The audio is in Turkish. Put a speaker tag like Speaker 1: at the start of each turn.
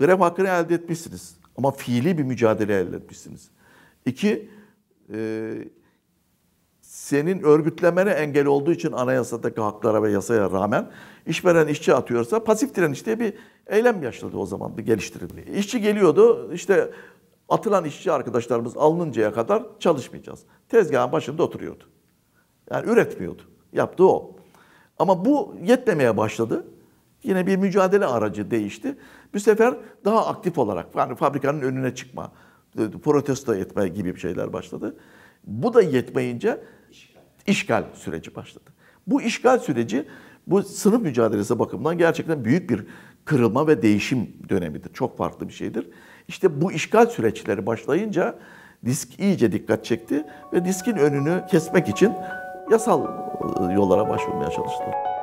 Speaker 1: grev hakkını elde etmişsiniz. Ama fiili bir mücadele elde etmişsiniz. İki, e, senin örgütlemene engel olduğu için anayasadaki haklara ve yasaya rağmen işveren işçi atıyorsa pasif direniş diye bir eylem yaşadı o zaman bir geliştirildi. İşçi geliyordu işte atılan işçi arkadaşlarımız alınıncaya kadar çalışmayacağız. Tezgahın başında oturuyordu. Yani üretmiyordu. Yaptığı o. Ama bu yetmemeye başladı. Yine bir mücadele aracı değişti. Bu sefer daha aktif olarak yani fabrikanın önüne çıkma, e, protesto etme gibi şeyler başladı. Bu da yetmeyince işgal, süreci başladı. Bu işgal süreci bu sınıf mücadelesi bakımından gerçekten büyük bir kırılma ve değişim dönemidir. Çok farklı bir şeydir. İşte bu işgal süreçleri başlayınca disk iyice dikkat çekti ve diskin önünü kesmek için yasal e, yollara başvurmaya çalıştılar.